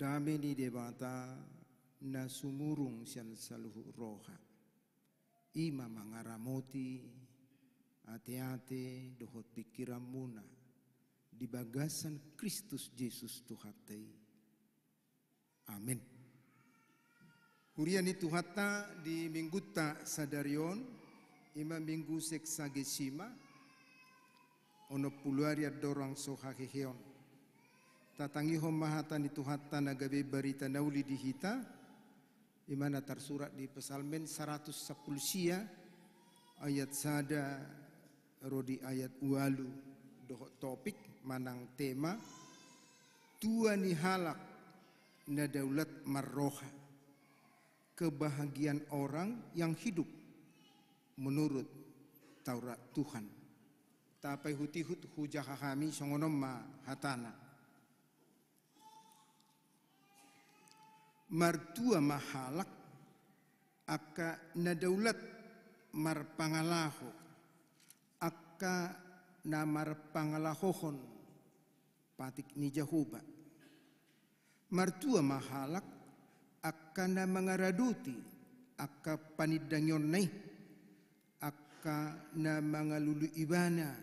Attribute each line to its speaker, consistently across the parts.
Speaker 1: dameni debata na sumurung sian saluhu roha ima mangaramoti ate-ate dohot pikiran muna di bagasan Kristus Yesus Tuhatai amin Huriani Tuhata di minggu ta sadarion ima minggu seksagesima ono puluaria dorang sohakeheon hom mahatan itu hatta nagabe berita nauli dihita di mana tersurat di Pesalmen 110 sia ayat sada rodi ayat walu doh topik manang tema tua ni halak daulat marroha kebahagiaan orang yang hidup menurut Taurat Tuhan. Tapi hutihut hujah kami hatana. martua mahalak aka nadaulat marpangalaho aka mar pangalahohon patik ni Jehova martua mahalak aka na mangaraduti aka panidangyon nai aka na mangalulu ibana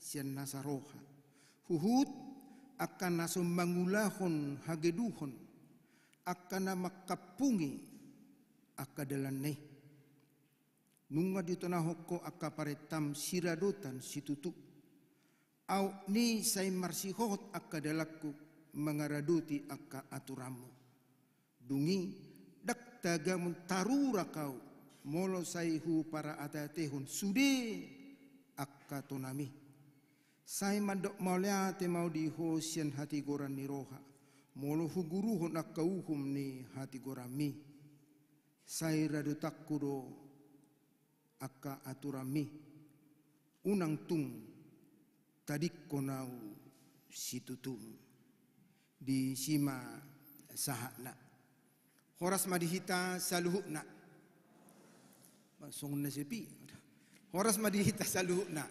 Speaker 1: sian nasaroha huhut aka mangulahon hageduhon akana makapungi akadalaneh nunga di tanah hoko akaparetam siradotan situtuk. au ni sai marsihot akadalaku mengaraduti akka aturamu dungi dak taga tarura kau molo saihu para atatehun sude akka tonami sai mandok maulya te mau di hosian hati goran rohak molohu guruhu nakauhum ni hati gorami saira do kudo akka aturami unang tung tadik konau tung di sima nak horas madihita saluhukna song nasepi horas madihita nak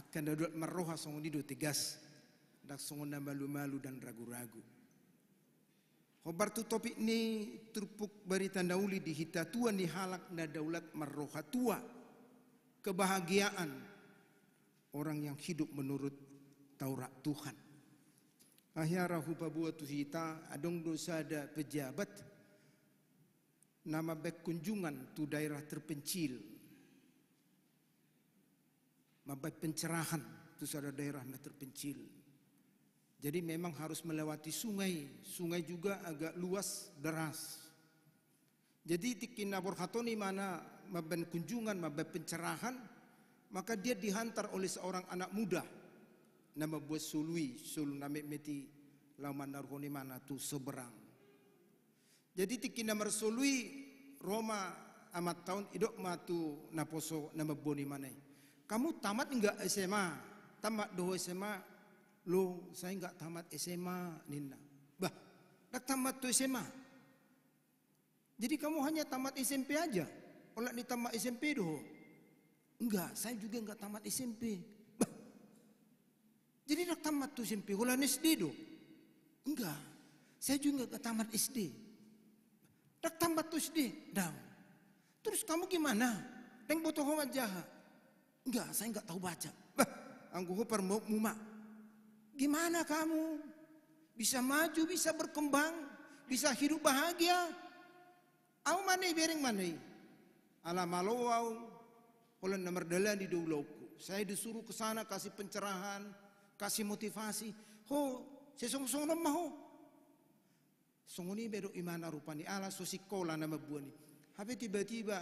Speaker 1: akan dadul marroha song dido tegas Tak songona malu-malu dan ragu-ragu. Hobar tu topik ni terpuk bari tandauli di hita tuan di halak na daulat marroha tua. Kebahagiaan orang yang hidup menurut Taurat Tuhan. Ahyarahu tu hita adong dosa ada pejabat nama bek kunjungan tu daerah terpencil Mabai pencerahan tu saudara daerah na terpencil. Jadi memang harus melewati sungai. Sungai juga agak luas, deras. Jadi tikin nabur khatoni mana maben kunjungan, maben pencerahan, maka dia dihantar oleh seorang anak muda nama buat Sului. sul namik meti laman narhoni mana tu seberang. Jadi tikin namar Sului Roma amat tahun idok matu naposo nama boni mana. Kamu tamat enggak SMA? Tamat doh SMA lo saya nggak tamat SMA, Ninda. Bah, nggak tamat tuh SMA. Jadi kamu hanya tamat SMP aja. Oleh ditambah SMP doh. Enggak, saya juga nggak tamat SMP. Bah. Jadi nggak tamat tuh SMP. Kalau SD doh. Enggak, saya juga nggak tamat SD. Nggak tamat tuh SD. Dah. Terus kamu gimana? teng botohong aja. Enggak, saya nggak tahu baca. Bah, angguk permuk mumak. Gimana kamu bisa maju, bisa berkembang, bisa hidup bahagia? Au mana bereng mana? Ala Malowau, kalau nomor delan di dulu Saya disuruh ke sana kasih pencerahan, kasih motivasi. Ho, saya sungguh-sungguh sungguh lemah ho. Sunguni bedo imana rupani ala sosikola nama ini. Habis tiba-tiba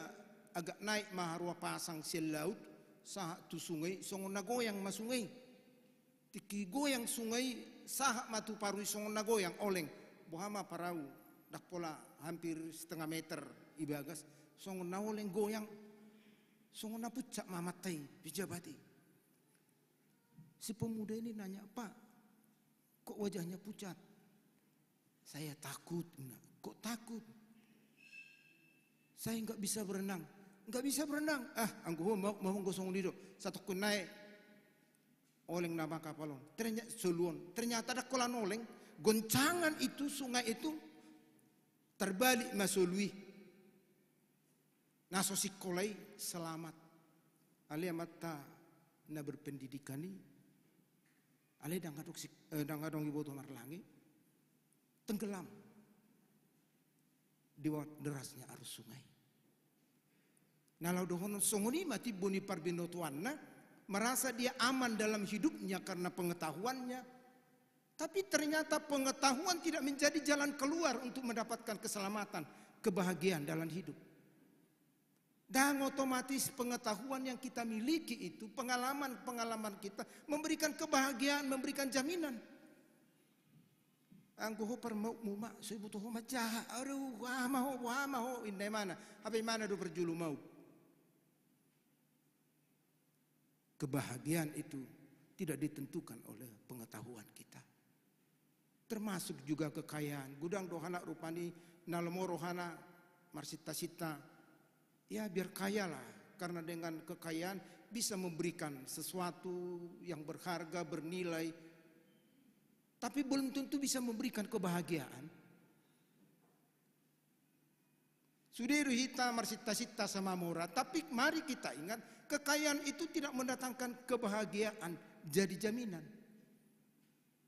Speaker 1: agak naik maharwa pasang sel laut. sah tu sungai, sungguh nagoyang masungai. Tiki goyang sungai sahak matu paru songon na goyang oleng. Bohama parau dak pola hampir setengah meter ibagas. Songon na oleng goyang. Songon na pucak mamatai bijabati. Si pemuda ini nanya, Pak, kok wajahnya pucat? Saya takut, enggak. Kok takut? Saya enggak bisa berenang. Enggak bisa berenang. Ah, anggu mau mau gosong lido. Satu kun naik oleng nama kapalon Ternyata suluon. Ternyata ada kolan oleng. Goncangan itu sungai itu terbalik masului. nasosik kolai selamat. Alia mata na berpendidikan ni. Alia dangkadong eh, dangkadong ibu tomar langi. Tenggelam di bawah derasnya arus sungai. Nalau dohonon songoni mati boni parbinotuan na merasa dia aman dalam hidupnya karena pengetahuannya, tapi ternyata pengetahuan tidak menjadi jalan keluar untuk mendapatkan keselamatan, kebahagiaan dalam hidup. Dan otomatis pengetahuan yang kita miliki itu, pengalaman-pengalaman kita memberikan kebahagiaan, memberikan jaminan. Angkuhu permu muma, sebutuh ma jaha, aduh, wah mau, wah mau, indah mana, apa mana do perjulu mau. Kebahagiaan itu tidak ditentukan oleh pengetahuan kita. Termasuk juga kekayaan. Gudang rohana rupani, nalmo rohana, marsita-sita. Ya biar kaya lah. Karena dengan kekayaan bisa memberikan sesuatu yang berharga, bernilai. Tapi belum tentu bisa memberikan kebahagiaan. Sudiru hita marsita-sita sama mora, Tapi mari kita ingat, kekayaan itu tidak mendatangkan kebahagiaan, jadi jaminan.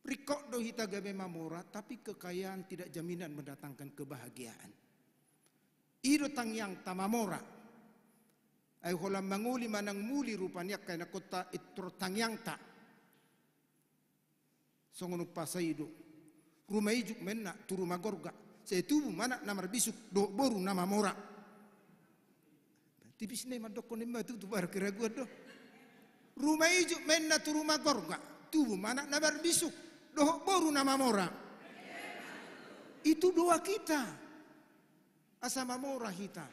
Speaker 1: Rikok do hita gabe mamura, tapi kekayaan tidak jaminan mendatangkan kebahagiaan. Ido tang yang tamamora. Ay holam manguli manang muli rupanya kena kota itro tang yang tak. Songono pasaido. Rumah ijuk mena turu magorga setubu mana nama bisuk do boru nama mora tipis sini mantok kone ma tu tubar kira gua do rumah ijo men na tu rumah gorga tubu mana nama bisuk do boru nama mora itu doa kita asama mora kita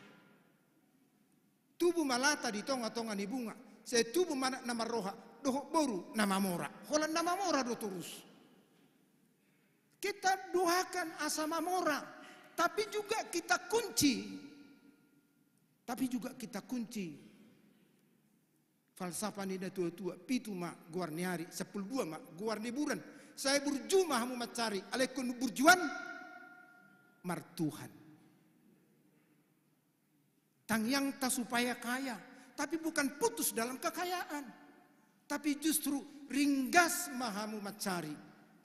Speaker 1: tubuh malata di tonga-tonga ni bunga setubu mana nama roha doh boru nama mora Kalau nama mora do terus. Kita doakan asam amora, tapi juga kita kunci. Tapi juga kita kunci falsafah nida tua-tua pitu mak guar sepul dua mak guar buran saya berjumah mu macari alaikun burjuan martuhan tang yang tak supaya kaya tapi bukan putus dalam kekayaan tapi justru ringgas mahamu macari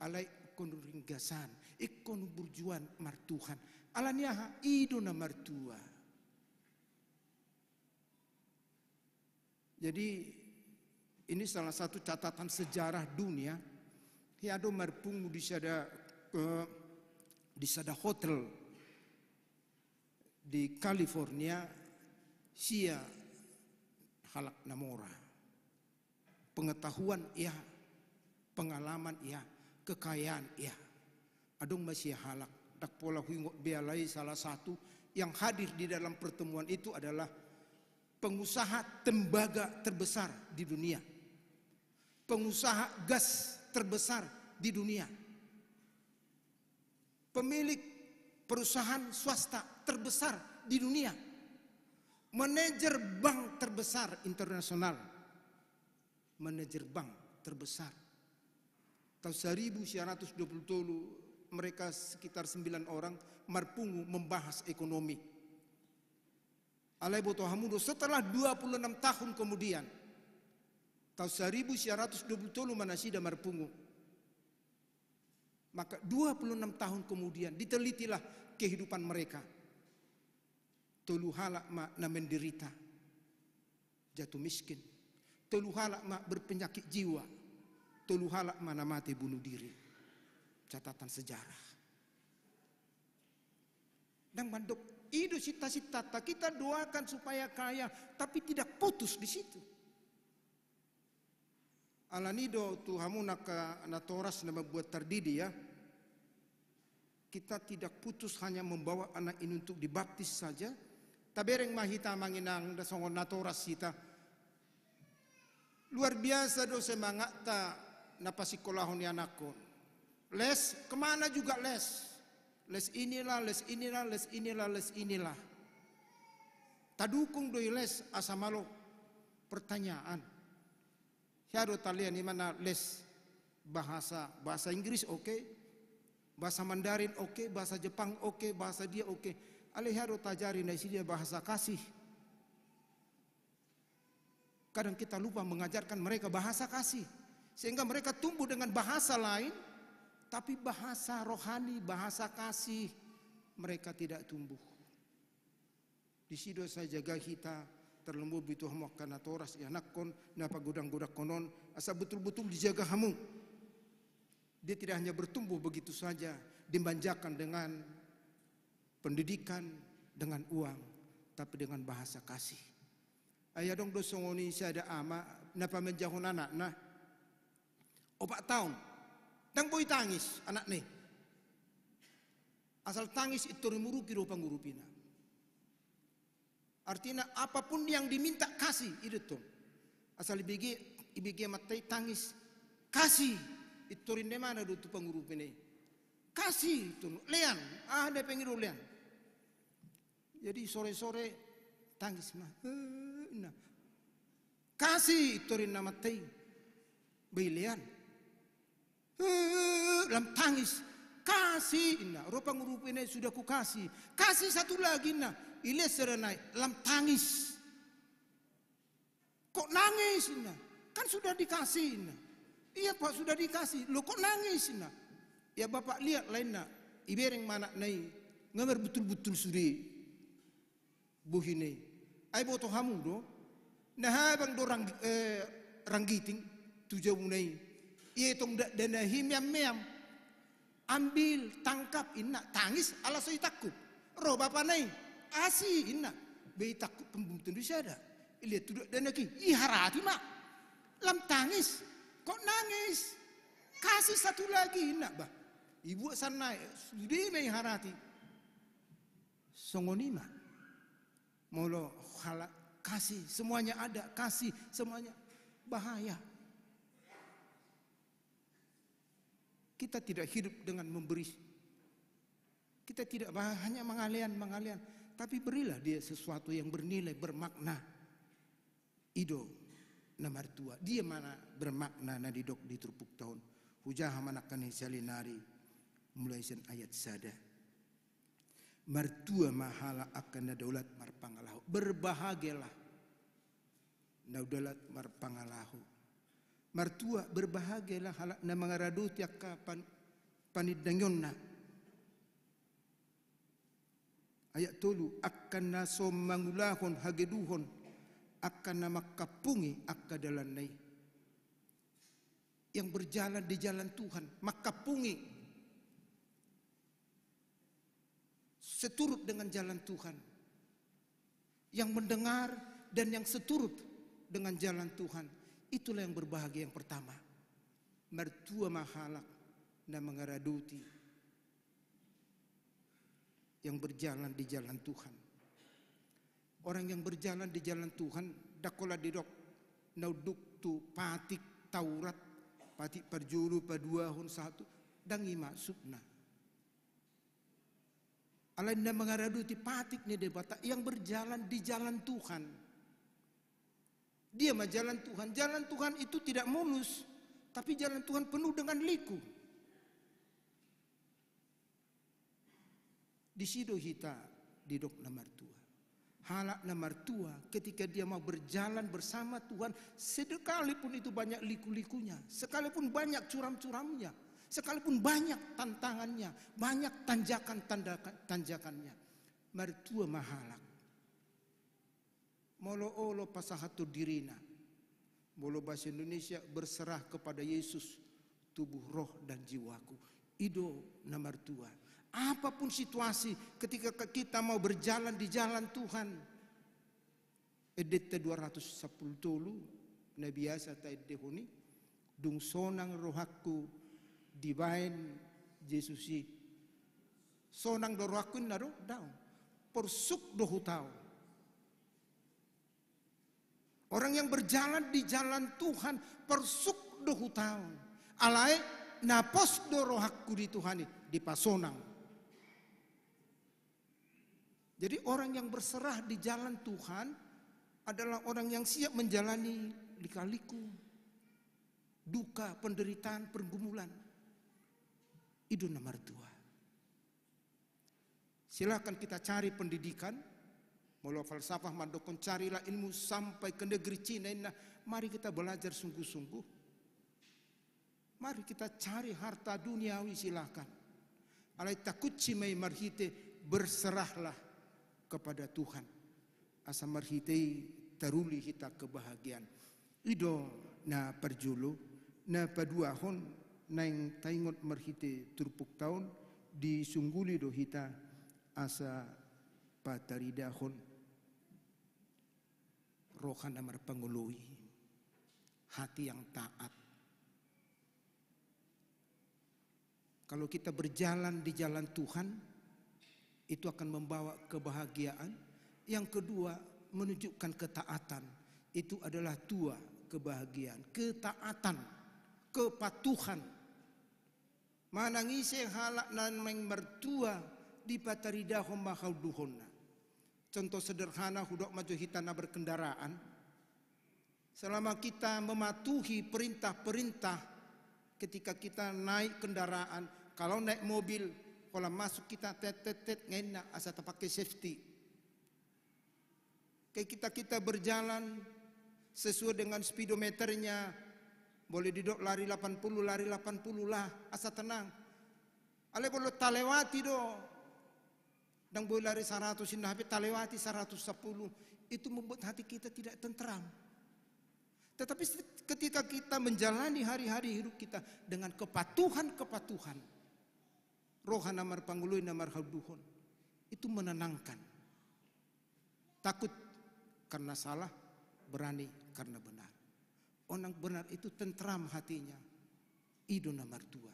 Speaker 1: alai ikon ringgasan, ikon burjuan martuhan. Alaniaha idona martua. Jadi ini salah satu catatan sejarah dunia. Hiado marpung di sada di sada hotel di California sia halak namora. Pengetahuan ya, pengalaman ya, kekayaan ya adung masih halak tak pola huingok bialai salah satu yang hadir di dalam pertemuan itu adalah pengusaha tembaga terbesar di dunia pengusaha gas terbesar di dunia pemilik perusahaan swasta terbesar di dunia manajer bank terbesar internasional manajer bank terbesar tahun 1920 mereka sekitar sembilan orang marpungu membahas ekonomi. Alaibo Tohamudo setelah 26 tahun kemudian tahun 1920 Manasida marpungu maka 26 tahun kemudian ditelitilah kehidupan mereka. Telu halak na menderita. Jatuh miskin. Telu halak mak berpenyakit jiwa telu halak mana mati bunuh diri. Catatan sejarah. Dan mandok hidup sita-sita kita doakan supaya kaya tapi tidak putus di situ. Alanido Tuhamu naka natoras nama buat terdidi ya. Kita tidak putus hanya membawa anak ini untuk dibaptis saja. Tabereng mahita manginang dasongon natoras kita. Luar biasa semangat tak napasikolahon yanakon. Les kemana juga les? Les inilah, les inilah, les inilah, les inilah. Tadukung doi les asamalo pertanyaan. Hiaro talian di mana les bahasa bahasa Inggris oke, okay. bahasa Mandarin oke, okay. bahasa Jepang oke, okay. bahasa dia oke. Okay. Ale hiaro tajari nasi dia bahasa kasih. Kadang kita lupa mengajarkan mereka bahasa kasih. Sehingga mereka tumbuh dengan bahasa lain, tapi bahasa rohani, bahasa kasih mereka tidak tumbuh. Di situ saya jaga kita terlembu itu hamu karena toras ya nakon napa gudang-gudak konon asa betul-betul dijaga hamu. Dia tidak hanya bertumbuh begitu saja, dimanjakan dengan pendidikan, dengan uang, tapi dengan bahasa kasih. Ayah dong dosongoni saya ada ama napa menjauh anak nah opak tahun. Dan boy tangis anak nih. Asal tangis itu remuruki rupa ngurupina. Artinya apapun yang diminta kasih itu tuh. Asal ibigi ibigi matai tangis kasih itu rinde mana dutu pengurupina. Kasih itu lean ah dia pengiru lean. Jadi sore-sore tangis mah. Eh, nah, kasih itu rinde matai. Belian Eh, dalam tangis. Kasih, inna. Rupa ngurup sudah ku Kasih kasih satu lagi, inna. Ile serenai, dalam tangis. Kok nangis, inna? Kan sudah dikasih, inna. Iya pak sudah dikasih. Lo kok nangis, inna? Ya bapak lihat lain, inna. Ibereng mana nai. ngamir betul-betul sudah. Buhinai. Ay botoh hamu do. Nah, bang dorang eh, ranggiting. Tujuh munai. Itong danahim yang meam. Ambil, tangkap, inna. Tangis ala takut. Roh bapa nai. Asi inna. Bayi takut pembum di syada. Ili tuduk danaki. Iharati mak. Lam tangis. Kok nangis? Kasih satu lagi inna bah. Ibu sana. sudi mei harati. Songonima. Molo halak kasih semuanya ada kasih semuanya bahaya Kita tidak hidup dengan memberi. Kita tidak hanya mengalian-mengalian, tapi berilah dia sesuatu yang bernilai, bermakna. Ido nomor dua, dia mana bermakna Nadi dok di terpuk tahun. Hujah manakan hisalinari mulai sen ayat sada. Mertua mahala akan daulat marpangalahu. Berbahagialah. Naudalat marpangalahu Martua berbahagialah halak na mga radut yakka pan, panidangyon Ayat tolu akan na mangulahon hageduhon akan na makapungi akadalan nai. Yang berjalan di jalan Tuhan makapungi seturut dengan jalan Tuhan. Yang mendengar dan yang seturut dengan jalan Tuhan Itulah yang berbahagia yang pertama. Mertua mahalak dan mengeraduti yang berjalan di jalan Tuhan. Orang yang berjalan di jalan Tuhan, dakola nauduk nauduktu patik taurat, patik perjuru perjulu hun satu, dangi Alain dan mengeraduti patik ni debata yang berjalan di jalan Tuhan. Dia mah jalan Tuhan. Jalan Tuhan itu tidak mulus, tapi jalan Tuhan penuh dengan liku. Di sido hita didok na tua. Halak nomor tua ketika dia mau berjalan bersama Tuhan, sedekalipun itu banyak liku-likunya, sekalipun banyak curam-curamnya, sekalipun banyak tantangannya, banyak tanjakan-tanjakannya. Mertua mahalak. Molo olo pasahatu dirina. Molo bahasa Indonesia berserah kepada Yesus tubuh roh dan jiwaku. Ido nomor dua. Apapun situasi ketika kita mau berjalan di jalan Tuhan. Edete 210 tolu. Nabi biasa tak dehuni. Dung sonang rohaku divine Yesusi. Sonang rohaku naro daun. Porsuk dohutau Orang yang berjalan di jalan Tuhan persuk dohutang. Alai napos dorohakku di Tuhan di pasonang. Jadi orang yang berserah di jalan Tuhan adalah orang yang siap menjalani likaliku, duka, penderitaan, pergumulan. Itu nomor dua. Silahkan kita cari pendidikan Mula falsafah mandokon carilah ilmu sampai ke negeri Cina. Nah, mari kita belajar sungguh-sungguh. Mari kita cari harta duniawi silahkan. Alai takut mai marhite berserahlah kepada Tuhan. Asa marhite teruli kita kebahagiaan. Ido na perjulu na paduahon nang taingot marhite turpuk tahun disungguli do kita asa pataridahon yang merpengului hati yang taat kalau kita berjalan di jalan Tuhan itu akan membawa kebahagiaan yang kedua menunjukkan ketaatan itu adalah tua kebahagiaan ketaatan kepatuhan manangise halak nan meng mertua di pataridaho duhona Contoh sederhana hudok maju hitana berkendaraan. Selama kita mematuhi perintah-perintah ketika kita naik kendaraan, kalau naik mobil, kalau masuk kita tetetet tet asal tak pakai safety. Kayak kita kita berjalan sesuai dengan speedometernya, boleh didok lari 80, lari 80 lah, asal tenang. Ale kalau tak lewati doh, dan boleh lari 100 Nabi tapi tak lewati 110. Itu membuat hati kita tidak tenteram. Tetapi ketika kita menjalani hari-hari hidup kita dengan kepatuhan-kepatuhan. Rohan amar pangului namar halduhon. Itu menenangkan. Takut karena salah, berani karena benar. Orang benar itu tentram hatinya. idu nomor dua.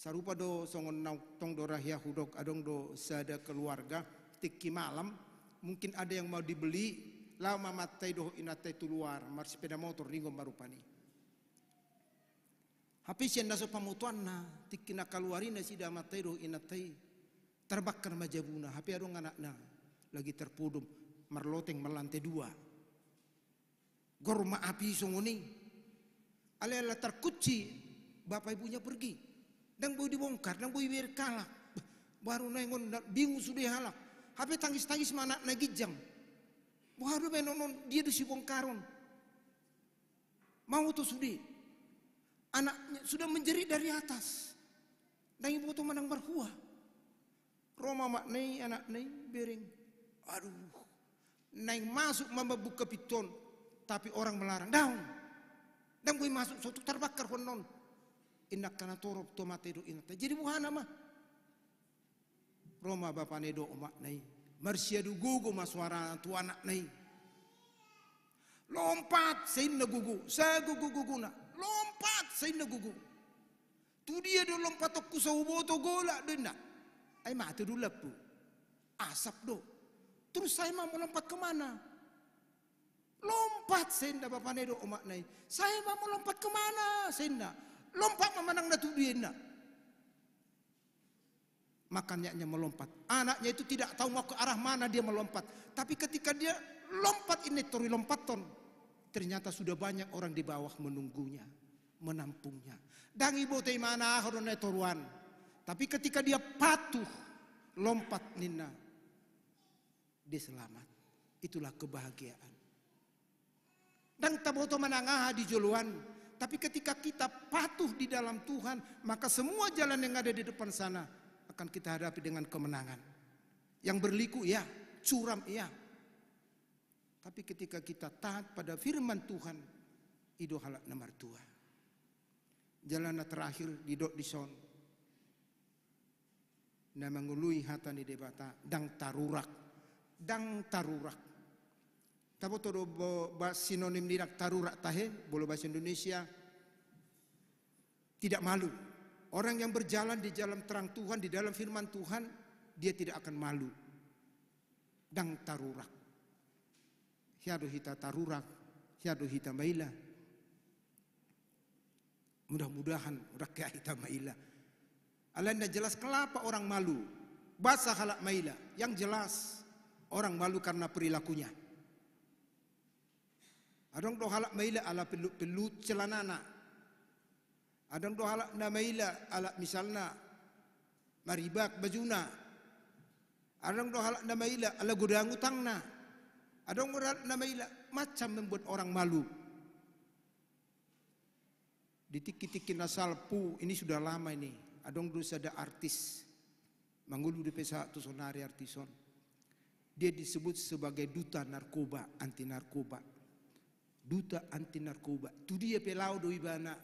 Speaker 1: Sarupa do songon tong do rahia hudok adong do sada keluarga tiki malam mungkin ada yang mau dibeli lama matai do inatai luar mar sepeda motor ringo marupani. Habis yang naso pamutuan na tiki na keluarin na sida matai do inatai terbakar majabuna hapi adong anak na lagi terpudum merloteng melantai dua. Gorma api songoni. alela terkunci bapak ibunya pergi dan boleh dibongkar, dan boleh berkala. baru Baru nengon bingung sudah halak. Habis tangis-tangis mana lagi jam. Baru menonon dia di bongkaron. Mau tuh sudah. Anaknya sudah menjerit dari atas. Dan ibu tuh menang berkuah, Roma mak nei anak nei bering. Aduh. Neng masuk mama buka piton. Tapi orang melarang. Daun. Dan gue masuk suatu terbakar konon. Indak kana torop to matedo inata. Jadi muhana mah. Roma bapak nedo umak nai. marsia du gugu maswara tuana nai. Lompat seinna gugu, sa gugu guguna. Lompat seinna gugu. Tu dia do lompat aku saubo to gola do indak. Ai mati do lepu. Asap do. Terus saya mau lompat mana Lompat senda bapak nedo omak nai. Saya mau lompat kemana senda? Lompat memenang datu dia Makanya melompat. Anaknya itu tidak tahu mau ke arah mana dia melompat. Tapi ketika dia lompat ini tori ton. Ternyata sudah banyak orang di bawah menunggunya. Menampungnya. Dangi teh mana horone toruan. Tapi ketika dia patuh lompat nina. Dia selamat. Itulah kebahagiaan. Dan taboto menangah di joluan tapi ketika kita patuh di dalam Tuhan, maka semua jalan yang ada di depan sana akan kita hadapi dengan kemenangan. Yang berliku ya, curam ya. Tapi ketika kita taat pada firman Tuhan, itu halak nomor dua. Jalan terakhir di dok dison. Namangului hatan di debata, dang tarurak. Dang tarurak. Tapi todo ba sinonim dinak tarurak tahe, bolo bahasa Indonesia tidak malu. Orang yang berjalan di dalam terang Tuhan, di dalam firman Tuhan, dia tidak akan malu. Dang tarurak. Hiadu hita tarurak, hiadu hita maila. Mudah-mudahan rakyat hita maila. Alanda jelas kelapa orang malu. bahasa halak maila. Yang jelas orang malu karena perilakunya. Adong do halak maila ala pelut pelut celanana. Adong do halak na maila ala misalna maribak bajuna. Adong do halak na maila ala gudang utangna. Adong halak na maila macam membuat orang malu. Ditiki-tiki pu ini sudah lama ini. Adong do ada artis. mangulu di pesa tu sonari artison. Dia disebut sebagai duta narkoba, anti narkoba duta anti narkoba tudia dia pelau do ibana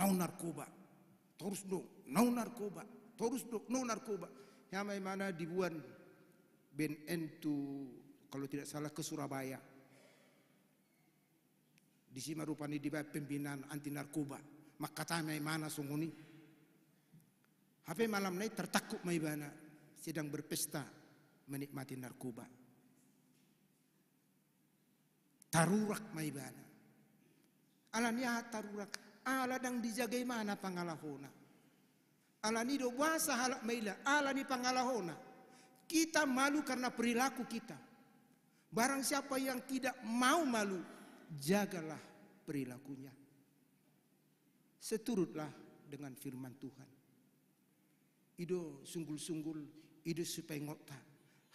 Speaker 1: nau narkoba terus dong nau narkoba terus dong nau narkoba yang mana dibuat BNN Entu, kalau tidak salah ke Surabaya di sini rupanya dibuat pembinaan anti narkoba maka tamai mana sunguni HP malam ini tertakut maibana sedang berpesta menikmati narkoba Tarurak maibana. Alani tarurak. Ala dang dijaga mana pangalahona. Alani do buasa halak maila. Alani pangalahona. Kita malu karena perilaku kita. Barang siapa yang tidak mau malu, jagalah perilakunya. Seturutlah dengan firman Tuhan. Ido sunggul-sunggul, ido supaya ngota,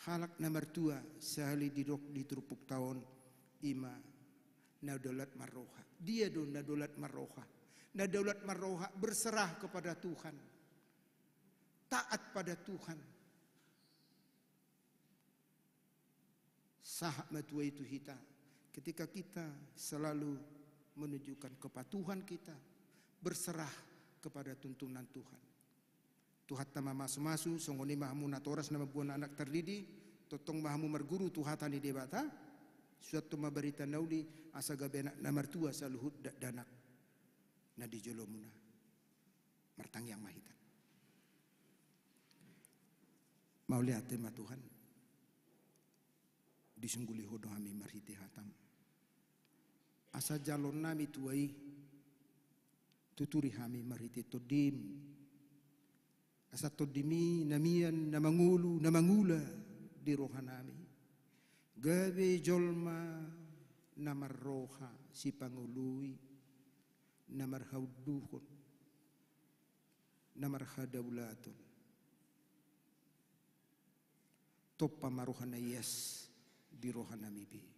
Speaker 1: Halak nomor sehari sehali didok terupuk tahun ima nadolat maroha. Dia dong nadolat maroha. Nadolat maroha berserah kepada Tuhan. Taat pada Tuhan. Sahabat wa itu kita. Ketika kita selalu menunjukkan kepatuhan kita. Berserah kepada tuntunan Tuhan. Tuhan nama masu-masu. Songoni mahamu natoras nama buah anak terdidi. Totong mahamu merguru Tuhan tani debata suatu mabarita nauli asa gabenak na martua saluhud danak na di jolomuna martang yang mahitan mau lihat tema Tuhan disungguli hodohami kami marhiti hatam asa jalon nami tuai tuturi hami marhiti todim asa todimi namian namangulu namangula di rohanami Gabi jolma namar roha si pangului namar hauduhun namar hadaulatun topa maruhana yes birohana mibi